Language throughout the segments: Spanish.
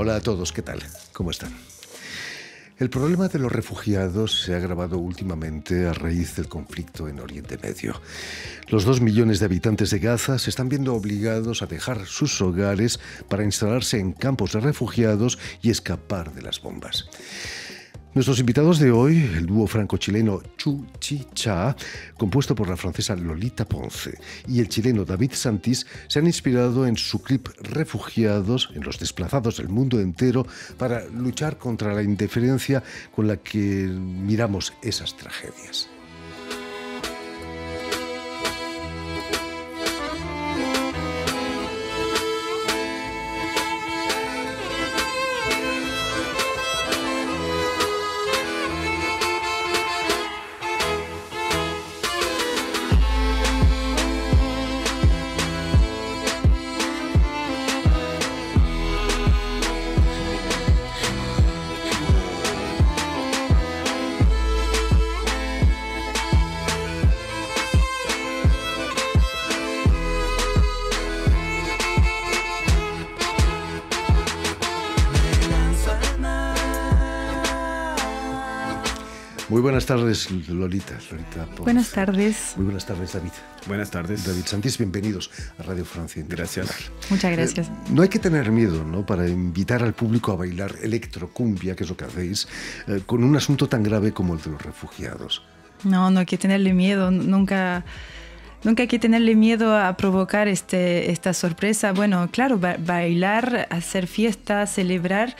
Hola a todos, ¿qué tal? ¿Cómo están? El problema de los refugiados se ha agravado últimamente a raíz del conflicto en Oriente Medio. Los dos millones de habitantes de Gaza se están viendo obligados a dejar sus hogares para instalarse en campos de refugiados y escapar de las bombas. Nuestros invitados de hoy, el dúo franco-chileno Chu Chi Cha, compuesto por la francesa Lolita Ponce, y el chileno David Santis, se han inspirado en su clip Refugiados, en los desplazados del mundo entero, para luchar contra la indiferencia con la que miramos esas tragedias. Muy buenas tardes, Lolita. buenas tardes. Muy buenas tardes, David. Buenas tardes. David Santis, bienvenidos a Radio Francia Gracias. Muchas gracias. Eh, no hay que tener miedo, ¿no? Para invitar al público a bailar electrocumbia, que es lo que hacéis, eh, con un asunto tan grave como el de los refugiados. No, no hay que tenerle miedo. Nunca. Nunca hay que tenerle miedo a provocar este, esta sorpresa. Bueno, claro, bailar, hacer fiesta, celebrar,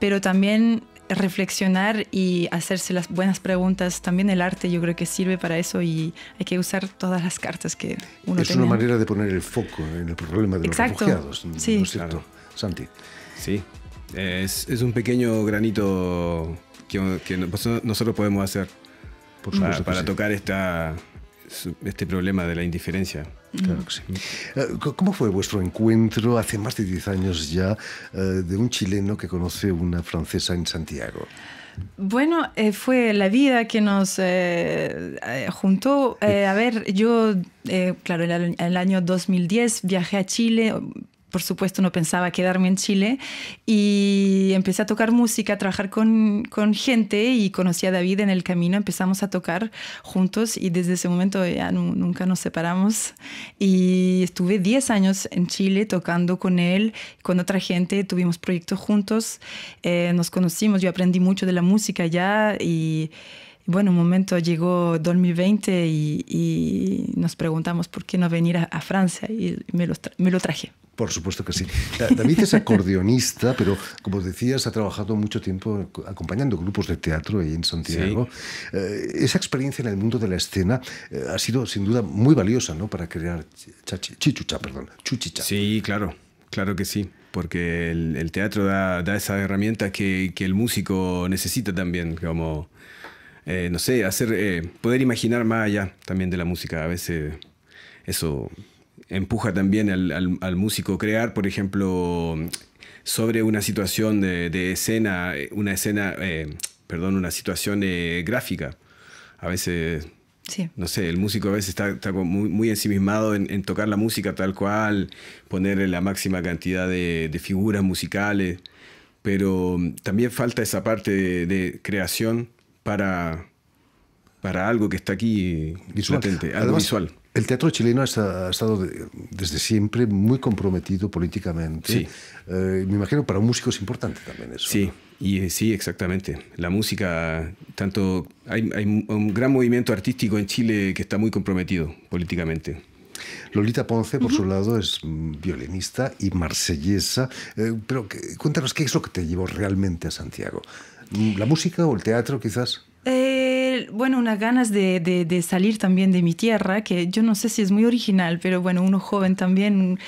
pero también reflexionar y hacerse las buenas preguntas. También el arte yo creo que sirve para eso y hay que usar todas las cartas que uno Es una manera de poner el foco en el problema de los refugiados, sí. ¿no es cierto? Santi. Sí, es, un pequeño granito que, nosotros podemos hacer para, tocar esta, este problema de la indiferencia. Eh, ¿Cómo fue vuestro encuentro hace más de 10 años ya eh, de un chileno que conoce una francesa en Santiago? Bueno, eh, fue la vida que nos juntó. a ver, yo, claro, en el, año 2010 viajé a Chile por supuesto no pensaba quedarme en Chile y empecé a tocar música, a trabajar con, gente y conocí a David en el camino, empezamos a tocar juntos y desde ese momento ya nunca nos separamos y estuve 10 años en Chile tocando con él, con otra gente, tuvimos proyectos juntos, eh, nos conocimos, yo aprendí mucho de la música ya y bueno, un momento llegó 2020 y, nos preguntamos por qué no venir a, Francia y me lo traje. Por supuesto que sí. David es acordeonista, pero como decías, ha trabajado mucho tiempo acompañando grupos de teatro ahí en Santiago. Eh, esa experiencia en el mundo de la escena eh, ha sido sin duda muy valiosa, ¿no? Para crear chichucha, perdón, chuchicha. Sí, claro, claro que sí porque el, teatro da, esa herramienta que, el músico necesita también, como, eh, no sé, hacer, poder imaginar más allá también de la música. A veces eso empuja también al, músico crear, por ejemplo, sobre una situación de, escena, eh, una escena, eh, perdón, una situación eh, gráfica. A veces, no sé, el músico a veces está, muy, ensimismado en, en, tocar la música tal cual, poner la máxima cantidad de, figuras musicales, pero mm, también falta esa parte de, creación para, para algo que está aquí algo visual. El teatro chileno ha, estado desde siempre muy comprometido políticamente. Sí. Eh, me imagino para un músico es importante también eso. Sí, y, sí, exactamente. La música, tanto. Hay, un gran movimiento artístico en Chile que está muy comprometido políticamente. Lolita Ponce, por su lado, es violinista y marsellesa. Eh, pero que, cuéntanos, ¿qué es lo que te llevó realmente a Santiago? ¿La música o el teatro quizás? Eh, bueno, unas ganas de, de, salir también de mi tierra, que yo no sé si es muy original, pero bueno, uno joven también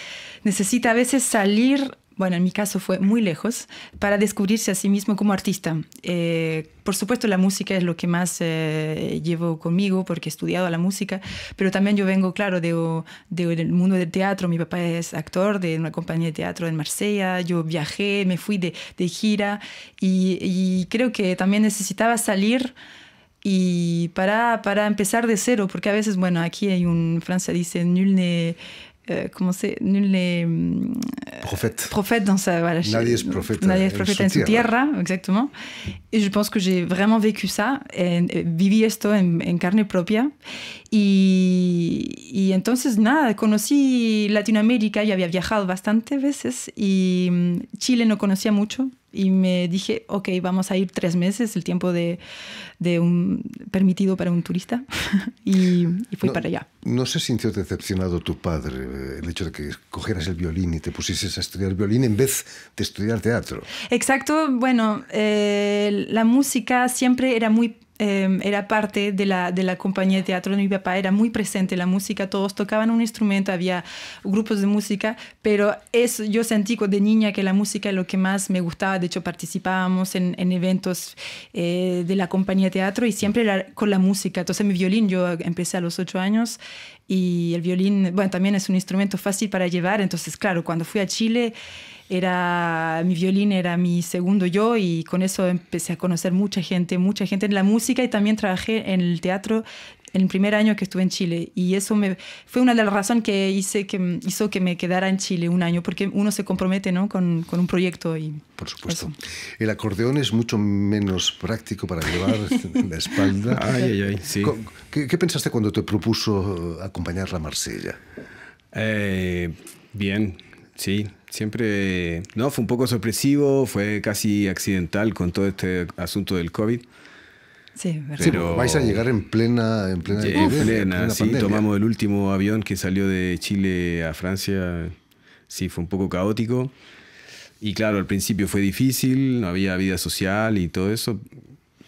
necesita a veces salir bueno, en mi caso fue muy lejos, para descubrirse a sí mismo como artista. Eh, por supuesto, la música es lo que más eh, llevo conmigo porque he estudiado la música, pero también yo vengo, claro, del de, mundo del teatro. Mi papá es actor de una compañía de teatro en Marsella, yo viajé, me fui de, de gira y, creo que también necesitaba salir y para, para empezar de cero, porque a veces, bueno, aquí hay un, en Francia dice, nul ne, euh, comment c'est nul les euh, prophète prophète dans sa voilà Nadie es euh, prophète Nadie es prophète en su tierra exactement et je pense que j'ai vraiment vécu ça et euh, vivi esto en, carne propia et y entonces nada conocí Latinoamérica y había viajado bastantes veces y mm, Chile no conocía mucho y me dije, ok, vamos a ir tres meses, el tiempo de, de un permitido para un turista, y, fui para allá. ¿No se sintió decepcionado tu padre eh, el hecho de que cogieras el violín y te pusieses a estudiar violín en vez de estudiar teatro? Exacto, bueno, eh, la música siempre era muy Em, era parte de la, de la compañía de teatro mi papá, era muy presente la música, todos tocaban un instrumento, había grupos de música, pero eso, yo sentí de niña que la música es lo que más me gustaba, de hecho participábamos en, en eventos eh, de la compañía de teatro y siempre era con la música, entonces mi violín, yo empecé a los ocho años y el violín, bueno, también es un instrumento fácil para llevar, entonces claro, cuando fui a Chile era mi violín era mi segundo yo y con eso empecé a conocer mucha gente, mucha gente en la música y también trabajé en el teatro en el primer año que estuve en Chile y eso me fue una de las razones que hice que hizo que me quedara en Chile un año porque uno se compromete ¿no? con, con un proyecto y por supuesto el acordeón es mucho menos práctico para llevar en la espalda sí. ¿Qué, pensaste cuando te propuso acompañar la Marsella eh, bien Sí, siempre, no, fue un poco sorpresivo, fue casi accidental con todo este asunto del COVID. Sí, verdad. Pero sí, pues, vais a llegar en plena, en plena, en plena, en plena sí, tomamos el último avión que salió de Chile a Francia, sí, fue un poco caótico. Y claro, al principio fue difícil, no había vida social y todo eso,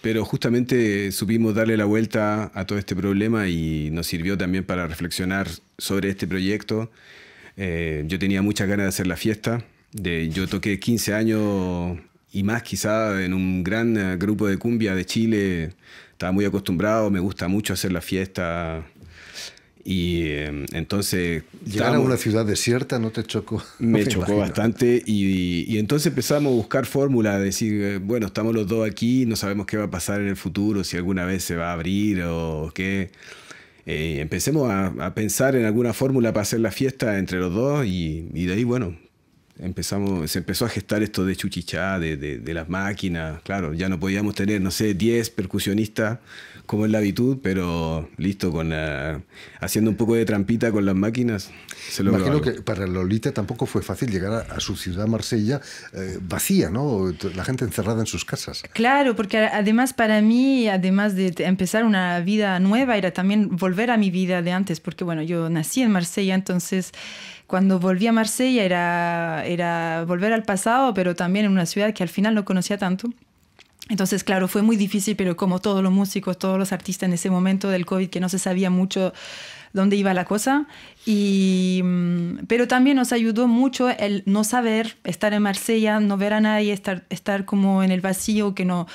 pero justamente supimos darle la vuelta a todo este problema y nos sirvió también para reflexionar sobre este proyecto eh, yo tenía muchas ganas de hacer la fiesta. De, yo toqué 15 años y más quizá en un gran eh, grupo de cumbia de Chile. Estaba muy acostumbrado, me gusta mucho hacer la fiesta. Y eh, entonces... Llegar a una ciudad desierta no te chocó. Me chocó bastante y, entonces empezamos a buscar fórmulas, decir, bueno, estamos los dos aquí, no sabemos qué va a pasar en el futuro, si alguna vez se va a abrir o qué. Eh, empecemos a, a, pensar en alguna fórmula para hacer la fiesta entre los dos y, y de ahí, bueno, empezamos, se empezó a gestar esto de chuchichá, de, de, las máquinas. Claro, ya no podíamos tener, no sé, 10 percusionistas como es la habitud, pero listo, con haciendo un poco de trampita con las máquinas. Se Imagino que para Lolita tampoco fue fácil llegar a, su ciudad Marsella eh, vacía, ¿no? La gente encerrada en sus casas. Claro, porque además para mí, además de empezar una vida nueva, era también volver a mi vida de antes, porque bueno, yo nací en Marsella, entonces cuando volví a Marsella era, era volver al pasado, pero también en una ciudad que al final no conocía tanto. Entonces, claro, fue muy difícil, pero como todos los músicos, todos los artistas en ese momento del COVID, que no se sabía mucho dónde iba la cosa. Y, mm, pero también nos ayudó mucho el no saber, estar en Marsella, no ver a nadie, estar, estar como en el vacío, que no,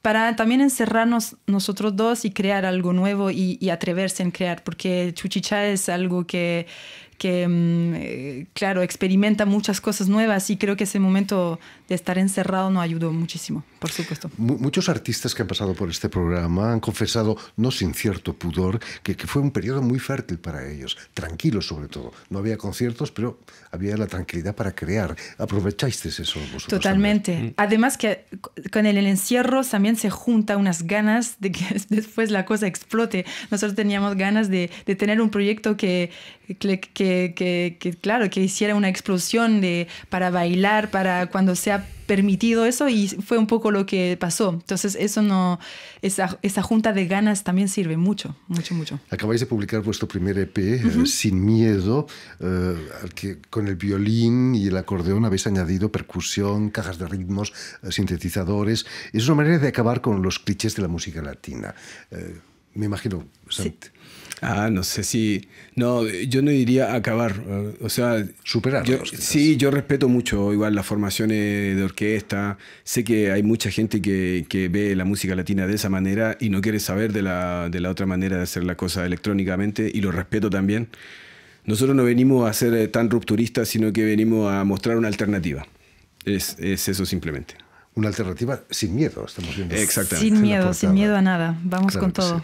para también encerrarnos nosotros dos y crear algo nuevo y, y atreverse en crear, porque Chuchicha es algo que que, mm, eh, claro, experimenta muchas cosas nuevas y creo que ese momento de estar encerrado nos ayudó muchísimo, por supuesto. Muchos artistas que han pasado por este programa han confesado, no sin cierto pudor, que, fue un periodo muy fértil para ellos, tranquilos sobre todo. No había conciertos, pero había la tranquilidad para crear. ¿Aprovechasteis eso vosotros? Totalmente. Mm. Además que con el, encierro también se junta unas ganas de que después la cosa explote. Nosotros teníamos ganas de, tener un proyecto que que, claro, que hiciera una explosión de, para bailar, para cuando ha permitido eso, y fue un poco lo que pasó. Entonces, eso no, esa, esa junta de ganas también sirve mucho, mucho, mucho. Acabáis de publicar vuestro primer EP, eh, Sin Miedo, eh, al que con el violín y el acordeón habéis añadido percusión, cajas de ritmos, eh, sintetizadores. Es una manera de acabar con los clichés de la música latina. me imagino, Ah, no sé si. No, yo no diría acabar. O sea. superar sí, yo respeto mucho igual las formaciones de orquesta. Sé que hay mucha gente que, ve la música latina de esa manera y no quiere saber de la, otra manera de hacer la cosa electrónicamente y lo respeto también. Nosotros no venimos a ser eh, tan rupturistas, sino que venimos a mostrar una alternativa. es eso simplemente una alternativa sin miedo, estamos viendo. Exactamente. Sin miedo, sin miedo a nada. Vamos con todo.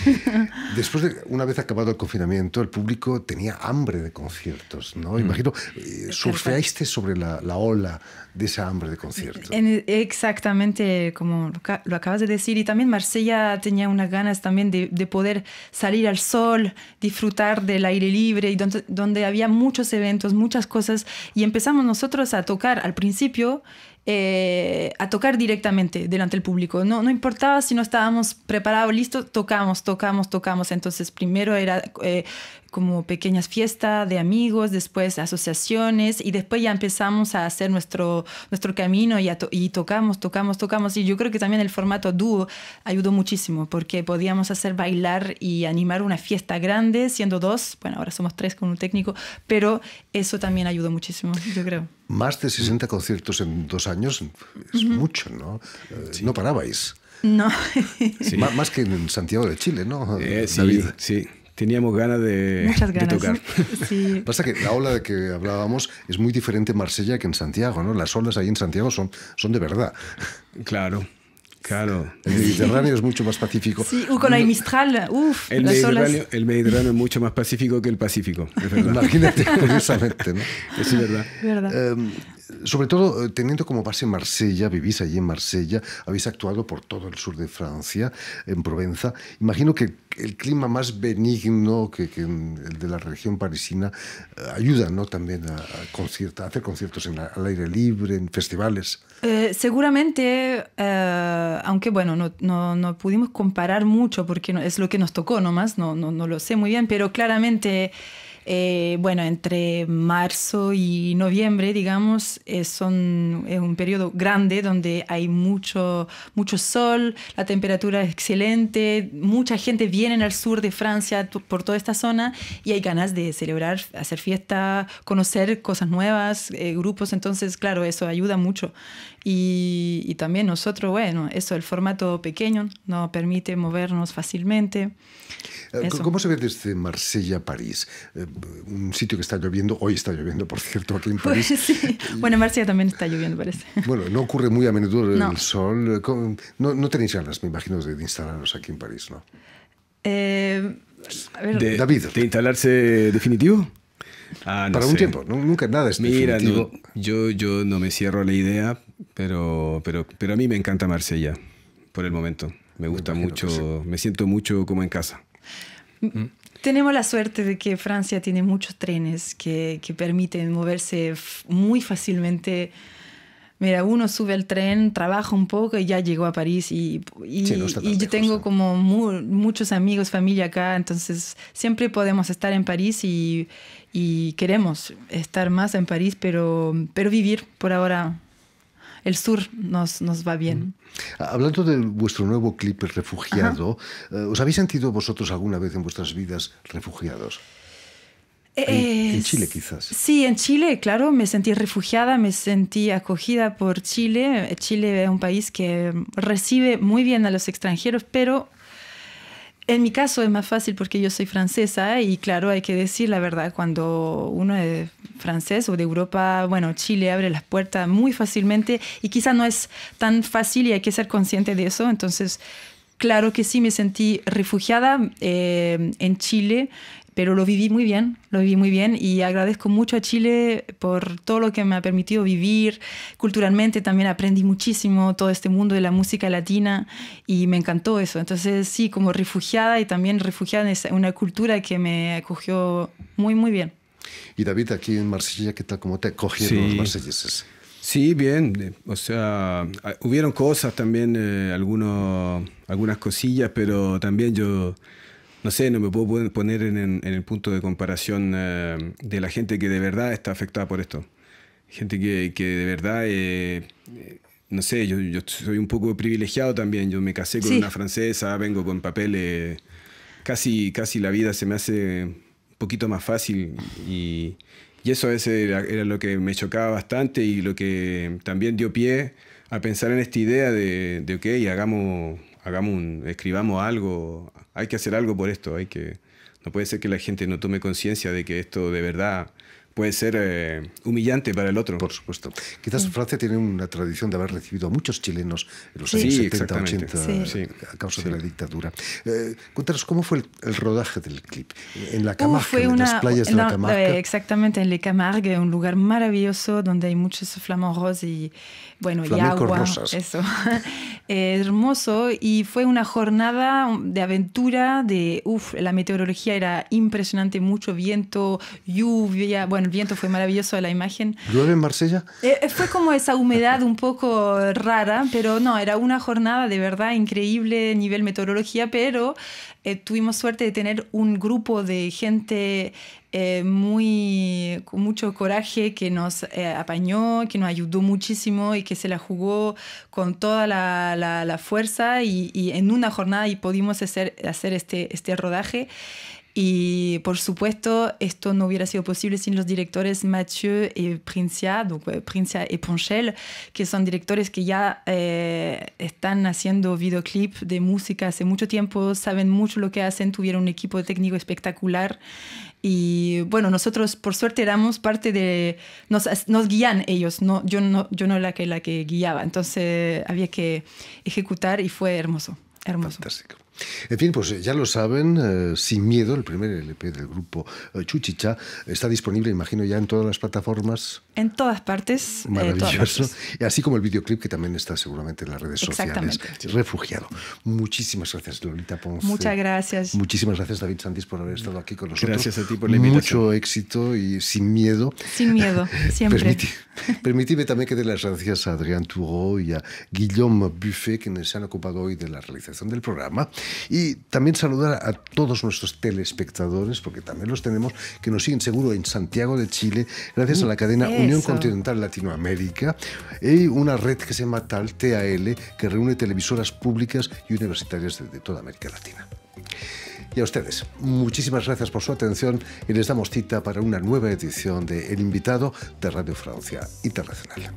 Después de, una vez acabado el confinamiento, el público tenía hambre de conciertos, ¿no? Mm. Imagino, eh, surfeaste sobre la, ola de esa hambre de conciertos. exactamente, como lo, acabas de decir. Y también Marsella tenía unas ganas también de, poder salir al sol, disfrutar del aire libre, y donde había muchos eventos, muchas cosas. Y empezamos nosotros a tocar al principio eh, a tocar directamente delante del público. No, no importaba si no estábamos preparados, listos, tocamos, tocamos, tocamos. Entonces primero era eh, como pequeñas fiestas de amigos, después asociaciones y después ya empezamos a hacer nuestro, nuestro camino y, tocamos, tocamos, tocamos. Y yo creo que también el formato dúo ayudó muchísimo porque podíamos hacer bailar y animar una fiesta grande siendo dos, bueno, ahora somos tres con un técnico, pero eso también ayudó muchísimo, yo creo. Más de 60 conciertos en dos años es mucho, ¿no? Eh, no parabais. No. Más que en Santiago de Chile, ¿no? Eh, sí, sí teníamos ganas de, tocar. Pasa que la ola de que hablábamos es muy diferente en Marsella que en Santiago, ¿no? Las olas ahí en Santiago son, son de verdad. Claro. Claro, el Mediterráneo es mucho más pacífico. Sí, uh, con Mistral, uff. El, Mediterráneo, es mucho más pacífico que el Pacífico. Imagínate, curiosamente, ¿no? Es verdad. verdad. Eh, sobre todo eh, teniendo como base Marsella, vivís allí en Marsella, habéis actuado por todo el sur de Francia, en Provenza. Imagino que el clima más benigno que, el de la región parisina eh, ayuda ¿no? también a, hacer conciertos al aire libre, en festivales. Eh, seguramente, eh, aunque bueno, no, no, no, pudimos comparar mucho porque es lo que nos tocó nomás, no, no, no lo sé muy bien, pero claramente eh, bueno, entre marzo y noviembre, digamos, eh, son, es un periodo grande donde hay mucho, mucho sol, la temperatura es excelente, mucha gente viene al sur de Francia por toda esta zona y hay ganas de celebrar, hacer fiesta, conocer cosas nuevas, eh, grupos, entonces, claro, eso ayuda mucho. Y, también nosotros, bueno, eso, el formato pequeño nos permite movernos fácilmente. ¿Cómo se ve desde Marsella a París? un sitio que está lloviendo, hoy está lloviendo, por cierto, aquí en pues París. Bueno, en también está lloviendo, parece. Bueno, no ocurre muy a menudo el sol. No, no, tenéis ganas, me imagino, de instalarnos aquí en París, ¿no? Eh, David. ¿De instalarse definitivo? Ah, para un tiempo, nunca nada es Mira, yo, yo no me cierro la idea, pero, pero, pero a mí me encanta Marsella, por el momento. Me gusta mucho, me siento mucho como en casa. Mm. Tenemos la suerte de que Francia tiene muchos trenes que, que permiten moverse muy fácilmente. Mira, uno sube al tren, trabaja un poco y ya llegó a París. Y, y, yo tengo como muchos amigos, familia acá, entonces siempre podemos estar en París y, y queremos estar más en París, pero, pero vivir por ahora el sur nos, nos va bien. Hablando de vuestro nuevo clip, Refugiado, eh, ¿os habéis sentido vosotros alguna vez en vuestras vidas refugiados? Eh, en, Chile quizás. Sí, en Chile, claro, me sentí refugiada, me sentí acogida por Chile. Chile es un país que recibe muy bien a los extranjeros, pero en mi caso es más fácil porque yo soy francesa y claro, hay que decir la verdad, cuando uno es francés o de Europa, bueno, Chile abre las puertas muy fácilmente y quizá no es tan fácil y hay que ser consciente de eso. Entonces, claro que sí, me sentí refugiada eh, en Chile pero lo viví muy bien, lo viví muy bien y agradezco mucho a Chile por todo lo que me ha permitido vivir. Culturalmente también aprendí muchísimo todo este mundo de la música latina y me encantó eso. Entonces sí, como refugiada y también refugiada en una cultura que me acogió muy, muy bien. Y David, aquí en Marsella, ¿qué tal? ¿Cómo te acogieron los marselleses? Sí, bien. Eh, o sea, ah, hubieron cosas también, eh, algunos, algunas cosillas, pero también yo no sé, no me puedo poner en, el punto de comparación eh, de la gente que de verdad está afectada por esto. Gente que, de verdad, eh, eh, no sé, yo, soy un poco privilegiado también. Yo me casé con una francesa, vengo con papeles. Casi, casi la vida se me hace un poquito más fácil y, eso a veces era, lo que me chocaba bastante y lo que también dio pie a pensar en esta idea de, ok, hagamos, hagamos escribamos algo, hay que hacer algo por esto, hay que... No puede ser que la gente no tome conciencia de que esto de verdad puede ser eh, humillante para el otro. Por supuesto. Quizás mm. Francia tiene una tradición de haber recibido a muchos chilenos en los años 70, 80, a causa de la dictadura. Eh, cuéntanos, ¿cómo fue el, rodaje del clip? ¿En la uh, Camargue, en las playas de la eh, Camargue? Exactamente, en la Camargue, un lugar maravilloso donde hay muchos flamencos y, bueno, y agua. Rosas. Eso. Eh, hermoso. Y fue una jornada de aventura, de, uff, la meteorología era impresionante, mucho viento, lluvia, bueno, el viento fue maravilloso, la imagen. ¿Llueve en Marsella? Eh, eh, fue como esa humedad un poco rara, pero no, era una jornada de verdad increíble nivel meteorología, pero eh, tuvimos suerte de tener un grupo de gente muy, con mucho coraje que nos apañó, que nos ayudó muchísimo y que se la jugó con toda la, fuerza y, en una jornada y pudimos hacer, hacer este, este rodaje. Y por supuesto, esto no hubiera sido posible sin los directores Mathieu y Princia, eh, Princia y Ponchel, que son directores que ya eh, están haciendo videoclip de música hace mucho tiempo, saben mucho lo que hacen, tuvieron un equipo técnico espectacular. Y bueno, nosotros por suerte éramos parte de... Nos, guían ellos, no, yo, no, yo no la que, la que guiaba. Entonces había que ejecutar y fue hermoso, hermoso. Fantástico. En fin, pues eh, ya lo saben, eh, Sin Miedo, el primer LP del grupo eh, Chuchicha, está disponible, imagino, ya en todas las plataformas. En todas partes. Maravilloso. así como el videoclip que también está seguramente en las redes sociales. Refugiado. Muchísimas gracias, Lolita Ponce. Muchas gracias. Muchísimas gracias, David Santis, por haber estado aquí con nosotros. Gracias a ti por Mucho éxito y sin miedo. Sin miedo, siempre. Permití, también que dé las gracias a Adrián Toureau y a Guillaume Buffet, quienes se han ocupado hoy de la realización del programa. Y también saludar a todos nuestros telespectadores, porque también los tenemos, que nos siguen seguro en Santiago de Chile, gracias a la cadena mm, Unión Continental Latinoamérica y una red que se llama TAL, TAL, que reúne televisoras públicas y universitarias de toda América Latina. Y a ustedes, muchísimas gracias por su atención y les damos cita para una nueva edición de El Invitado de Radio Francia Internacional.